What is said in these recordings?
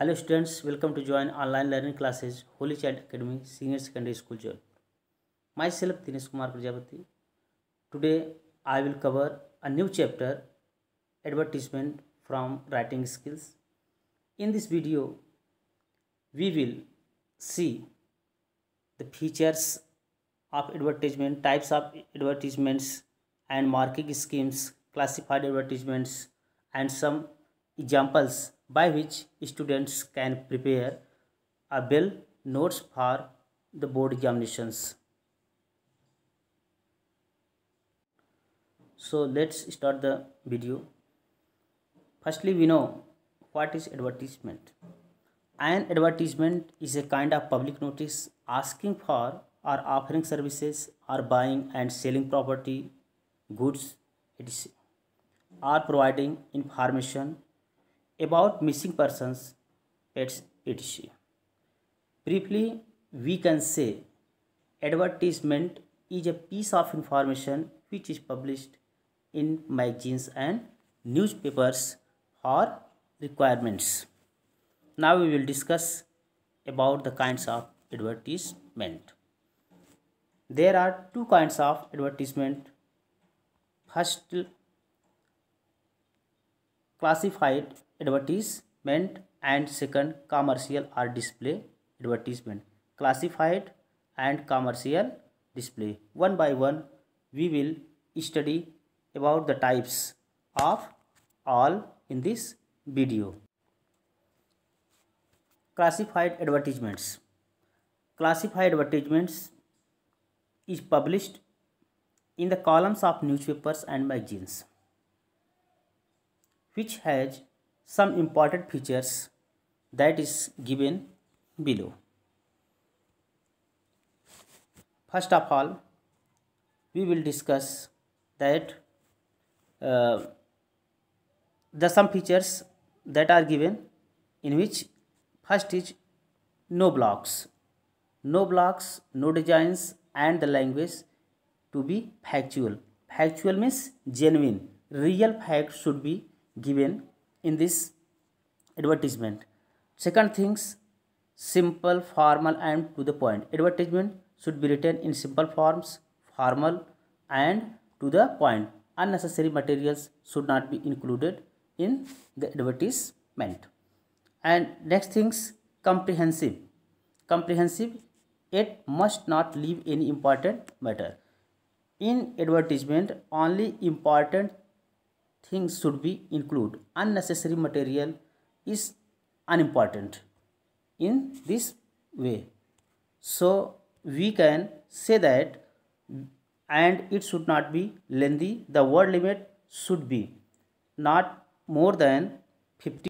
hello students welcome to join online learning classes holy child academy senior secondary school join myself dinesh kumar prajapati today i will cover a new chapter advertisement from writing skills in this video we will see the features of advertisement types of advertisements and marketing schemes classified advertisements and some examples by which students can prepare a bill notes for the board examinations. So let's start the video. Firstly, we know what is advertisement. An advertisement is a kind of public notice asking for or offering services or buying and selling property, goods, etc. or providing information about missing persons pets etc briefly we can say advertisement is a piece of information which is published in magazines and newspapers for requirements now we will discuss about the kinds of advertisement there are two kinds of advertisement first classified advertisement and second commercial or display advertisement classified and commercial display one by one we will study about the types of all in this video classified advertisements classified advertisements is published in the columns of newspapers and magazines which has some important features that is given below. First of all, we will discuss that uh, the some features that are given in which first is no blocks, no blocks, no designs and the language to be factual. Factual means genuine, real fact should be given in this advertisement. Second things simple, formal and to the point. Advertisement should be written in simple forms, formal and to the point. Unnecessary materials should not be included in the advertisement. And next things comprehensive. Comprehensive it must not leave any important matter. In advertisement, only important things should be included. Unnecessary material is unimportant in this way. So we can say that and it should not be lengthy. The word limit should be not more than 50.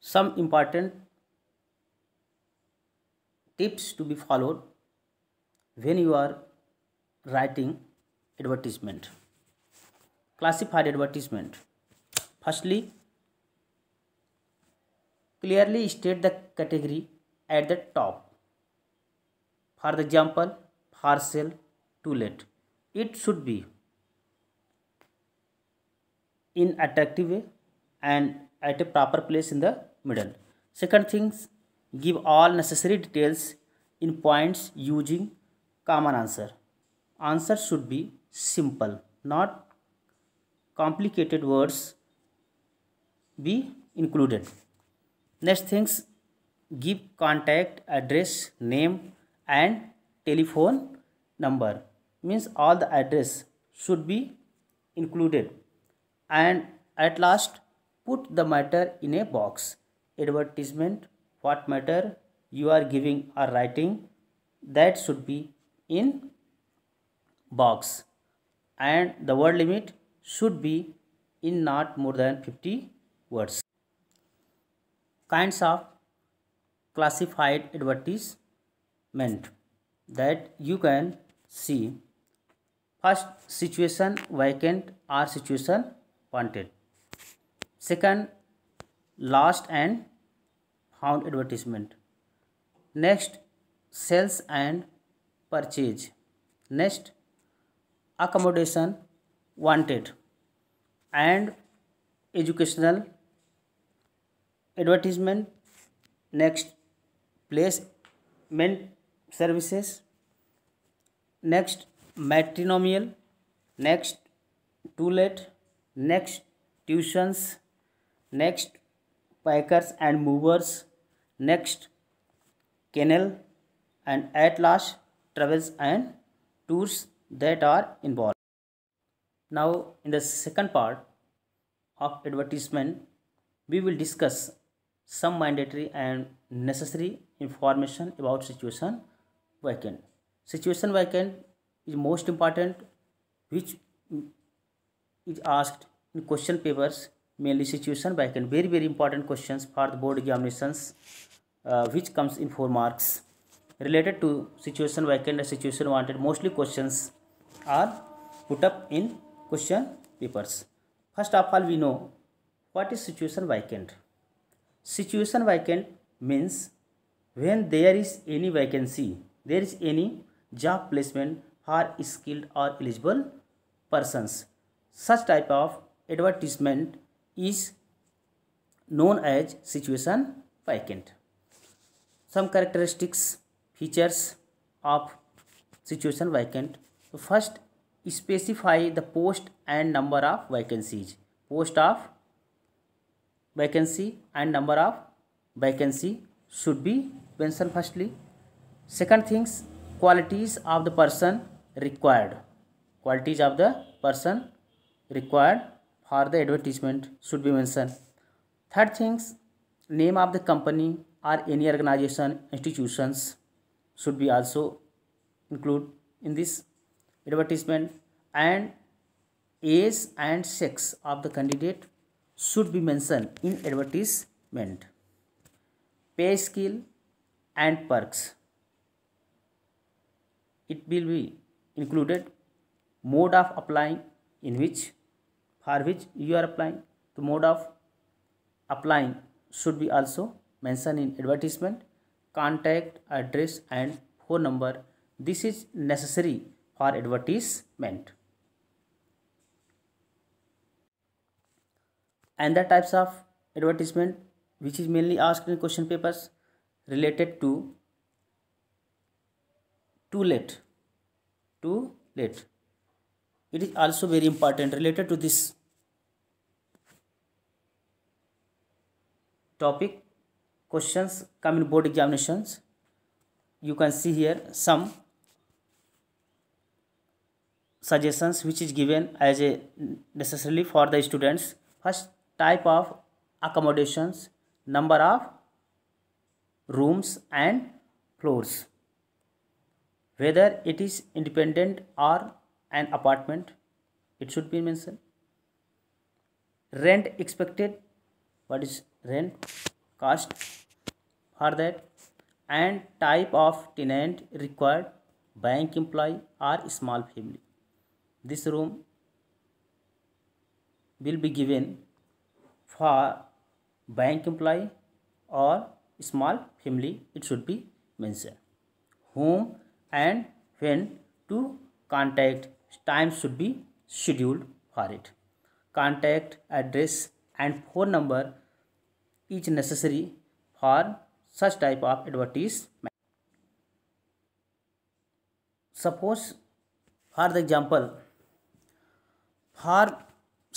Some important tips to be followed when you are writing advertisement classified advertisement firstly clearly state the category at the top for example for sale too it should be in attractive way and at a proper place in the middle second things give all necessary details in points using common answer answer should be simple not complicated words be included. Next things give contact address name and telephone number means all the address should be included and at last put the matter in a box advertisement what matter you are giving or writing that should be in box and the word limit should be in not more than 50 words. Kinds of classified advertisement that you can see. First, situation vacant or situation wanted. Second, lost and found advertisement. Next, sales and purchase. Next, accommodation wanted and educational advertisement next placement services next matrimonial next too late next tuitions next packers and movers next canal and at last travels and tours that are involved now in the second part of advertisement, we will discuss some mandatory and necessary information about situation vacant. Situation vacant is most important which is asked in question papers mainly situation vacant very very important questions for the board examinations uh, which comes in four marks related to situation vacant and situation wanted mostly questions are put up in question papers first of all we know what is situation vacant situation vacant means when there is any vacancy there is any job placement for skilled or eligible persons such type of advertisement is known as situation vacant some characteristics features of situation vacant first specify the post and number of vacancies post of vacancy and number of vacancy should be mentioned firstly second things qualities of the person required qualities of the person required for the advertisement should be mentioned third things name of the company or any organization institutions should be also include in this advertisement and age and sex of the candidate should be mentioned in advertisement. Pay scale and perks. It will be included mode of applying in which for which you are applying the mode of applying should be also mentioned in advertisement contact address and phone number this is necessary for advertisement. And the types of advertisement which is mainly asked in question papers related to too late too late it is also very important related to this topic questions come in board examinations you can see here some suggestions which is given as a necessarily for the students first type of accommodations number of rooms and floors whether it is independent or an apartment it should be mentioned rent expected what is rent cost for that and type of tenant required bank employee or small family this room will be given for bank employee or small family it should be mentioned whom and when to contact time should be scheduled for it contact address and phone number each necessary for such type of advertisement suppose for the example हार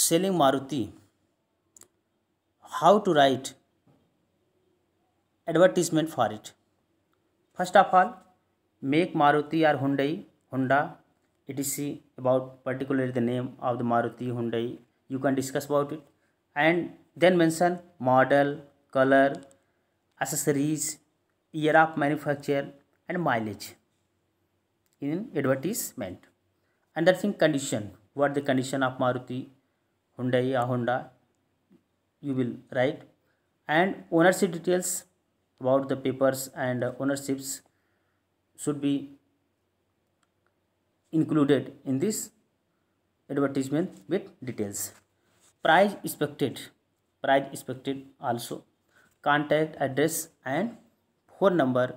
selling Maruti how to write advertisement for it first of all make Maruti or Hyundai Honda it is see about particular the name of the Maruti Hyundai you can discuss about it and then mention model colour accessories year of manufacture and mileage in advertisement and other thing condition what the condition of Maruti, Hyundai or Honda you will write and ownership details about the papers and ownerships should be included in this advertisement with details. Price expected, price expected also. Contact address and phone number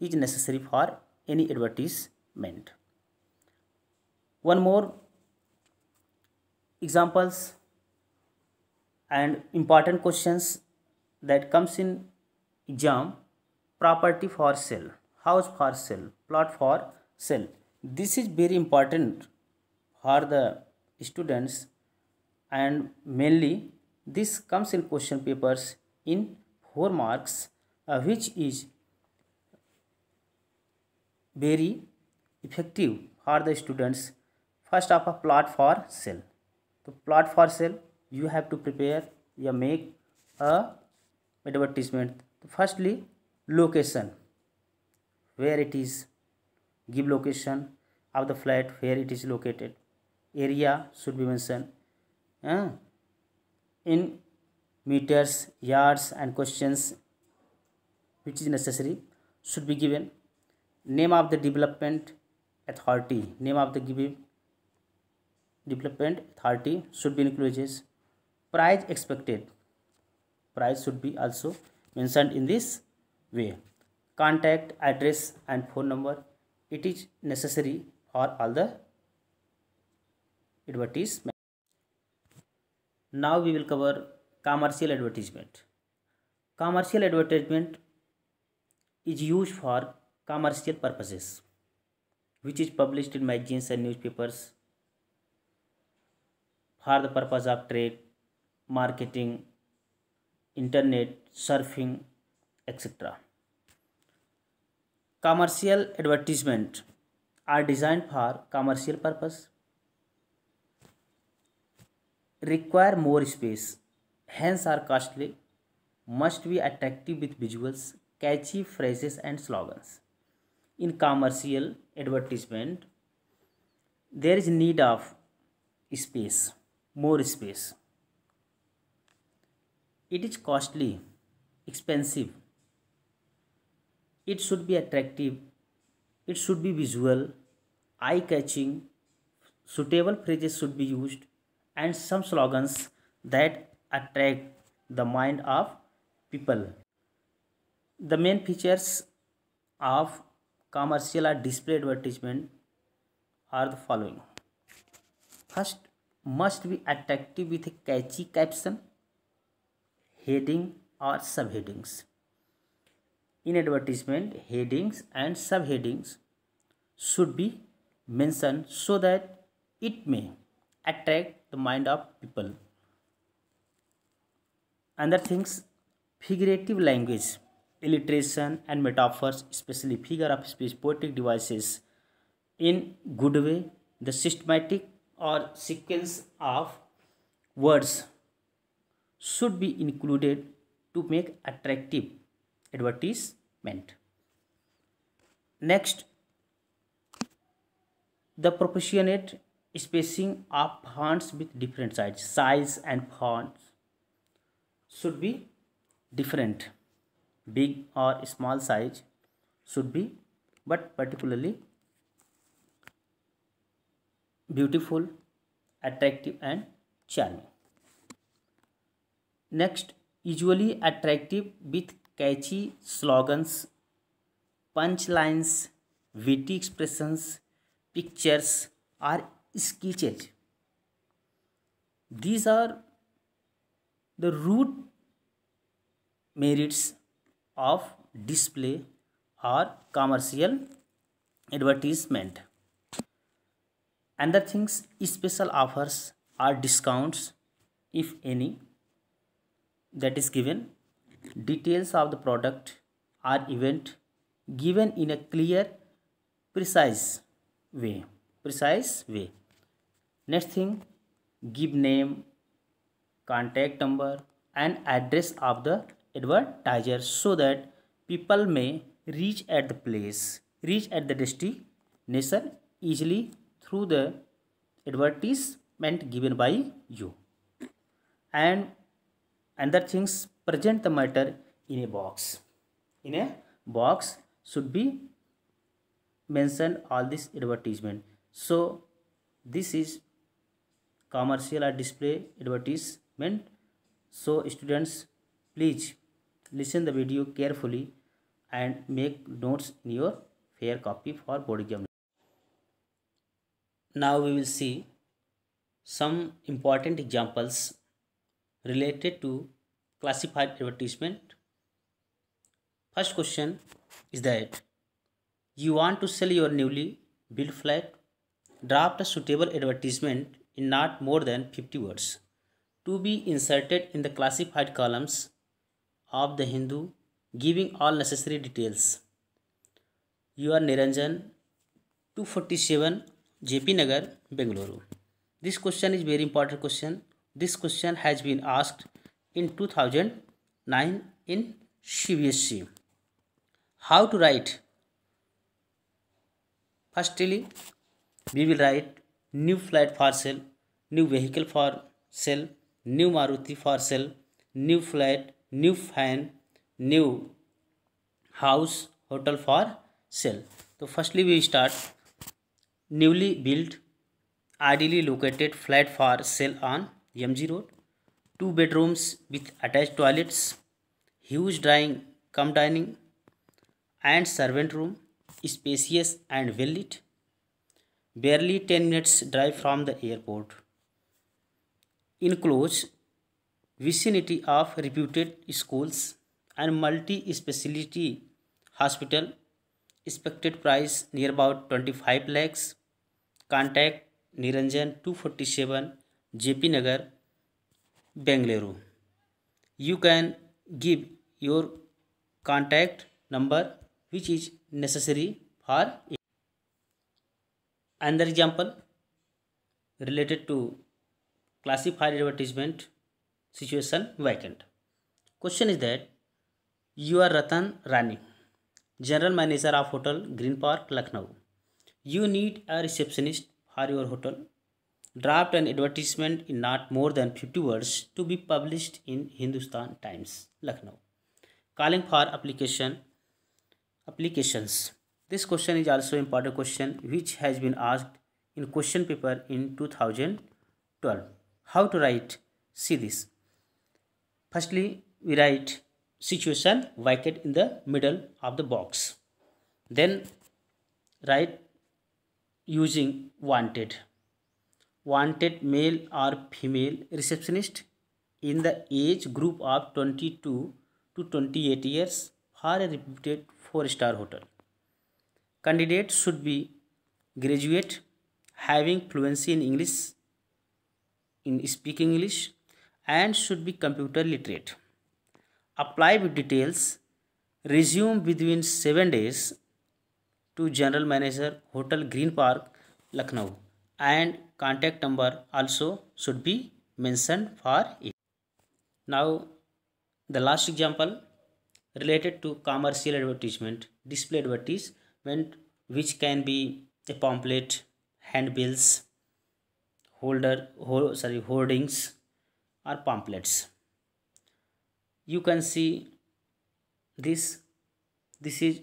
is necessary for any advertisement. One more examples and important questions that comes in exam property for sale house for sale plot for sale this is very important for the students and mainly this comes in question papers in 4 marks uh, which is very effective for the students first of a plot for sale तो plot for sale you have to prepare या make a advertisement तो firstly location where it is give location of the flat where it is located area should be mention in metres yards and questions which is necessary should be given name of the development authority name of the giving development 30 should be included price expected price should be also mentioned in this way contact address and phone number it is necessary for all the advertisement now we will cover commercial advertisement commercial advertisement is used for commercial purposes which is published in magazines and newspapers for the purpose of trade marketing internet surfing etcetera commercial advertisement are design for commercial purpose require more space hence are costly must be attractive with visuals catchy phrases and slogans in commercial advertisement there is need of space more space. It is costly, expensive. It should be attractive. It should be visual, eye catching. Suitable phrases should be used and some slogans that attract the mind of people. The main features of commercial or display advertisement are the following. First, must be attractive with a catchy caption, heading or subheadings. In advertisement, headings and subheadings should be mentioned so that it may attract the mind of people. Other things, figurative language, illustration and metaphors, especially figure of speech, poetic devices in good way, the systematic or sequence of words should be included to make attractive advertisement. Next, the proportionate spacing of fonts with different size, size and fonts should be different. Big or small size should be, but particularly beautiful, attractive and charming. Next, usually attractive with catchy slogans, punchlines, witty expressions, pictures or sketches. These are the root merits of display or commercial advertisement. Other things special offers are discounts if any that is given. Details of the product or event given in a clear precise way. Precise way. Next thing give name, contact number and address of the advertiser so that people may reach at the place, reach at the destination easily through the advertisement given by you and other things present the matter in a box in a box should be mentioned all this advertisement so this is commercial or display advertisement so students please listen the video carefully and make notes in your fair copy for board exam now we will see some important examples related to classified advertisement. First question is that you want to sell your newly built flat, draft a suitable advertisement in not more than 50 words to be inserted in the classified columns of the Hindu giving all necessary details. You are Niranjan 247 J P Nagar Bengaluru this question is very important question this question has been asked in two thousand nine in C B S C how to write firstly we will write new flat for sale new vehicle for sale new Maruti for sale new flat new fan new house hotel for sale तो firstly we start newly built, ideally located flat for sale on MG Road. Two bedrooms with attached toilets, huge dining, come dining, and servant room, spacious and well lit. Barely 10 minutes drive from the airport. In close vicinity of reputed schools and multi-speciality hospital expected price near about twenty five lakhs contact Niranjan two forty seven J P Nagar Bengaluru you can give your contact number which is necessary for under example related to classified advertisement situation vacant question is that you are Ratan Rani general manager of hotel green park lucknow you need a receptionist for your hotel draft an advertisement in not more than 50 words to be published in hindustan times lucknow calling for application applications this question is also important question which has been asked in question paper in 2012 how to write see this firstly we write situation vacant in the middle of the box. Then write using wanted. Wanted male or female receptionist in the age group of 22 to 28 years for a reputed 4-star hotel. Candidate should be graduate, having fluency in English, in speaking English and should be computer literate apply with details, resume within 7 days to General Manager Hotel Green Park, Lucknow and contact number also should be mentioned for it. Now the last example related to commercial advertisement, display advertisement which can be a pamphlet, handbills, holder, ho sorry, hoardings or pamphlets you can see this this is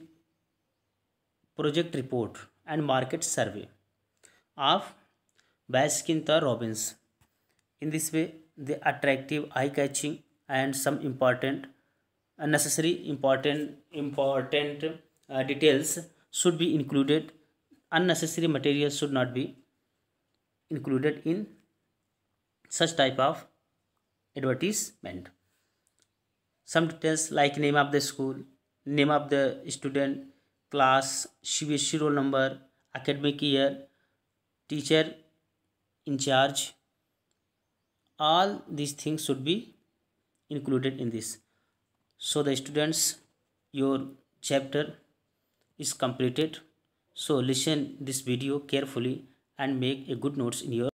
project report and market survey of Baskinta Robbins. In this way, the attractive, eye-catching and some important unnecessary uh, important important uh, details should be included unnecessary materials should not be included in such type of advertisement some details like name of the school name of the student class cbsc roll number academic year teacher in charge all these things should be included in this so the students your chapter is completed so listen this video carefully and make a good notes in your